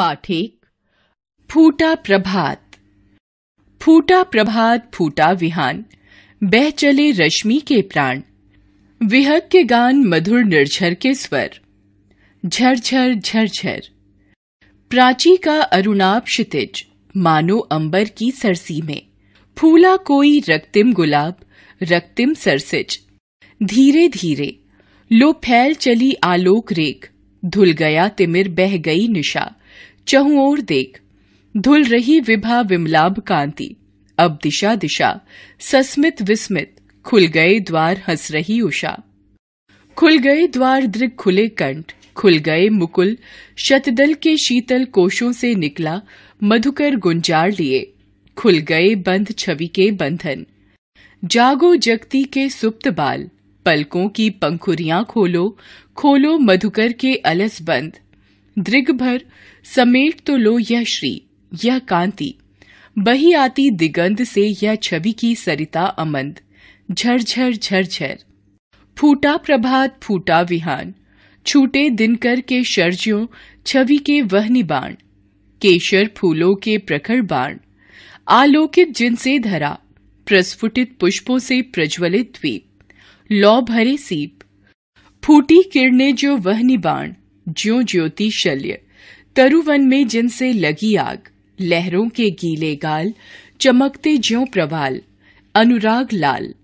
पाठेक फूटा प्रभात फूटा प्रभात फूटा विहान बह चले रश्मि के प्राण विहक के गान मधुर निर्झर के स्वर झरझर झरझर प्राची का अरुणाप क्षितिज मानो अंबर की सरसी में फूला कोई रक्तिम गुलाब रक्तिम सरसिज धीरे धीरे लो फैल चली आलोक रेख धुल गया तिमिर बह गई निशा चहु ओर देख धुल रही विभा विमलाभ कांति अब दिशा दिशा सस्मित विस्मित खुल गए द्वार हंस रही उषा खुल गए द्वार दृग खुले कंठ खुल गए मुकुल शतदल के शीतल कोशों से निकला मधुकर गुंजार लिए खुल गए बंद छवि के बंधन जागो जगती के सुप्त बाल पलकों की पंखुरियां खोलो खोलो मधुकर के अलस बंद दृग भर समेट तो लो यह श्री यह कांति बही आती दिगंध से यह छवि की सरिता अमंद झरझर झरझर फूटा प्रभात फूटा विहान छूटे दिनकर के शर्जियों छवि के वहनी बाण केशर फूलों के प्रखर बाण आलोकित जिनसे धरा प्रस्फुटित पुष्पों से प्रज्वलित द्वीप लौ भरे सीप फूटी किरणें जो वहनी बाण ज्यो ज्योति शल्य तरुवन में जिनसे लगी आग लहरों के गीले गाल चमकते ज्यो प्रवाल अनुराग लाल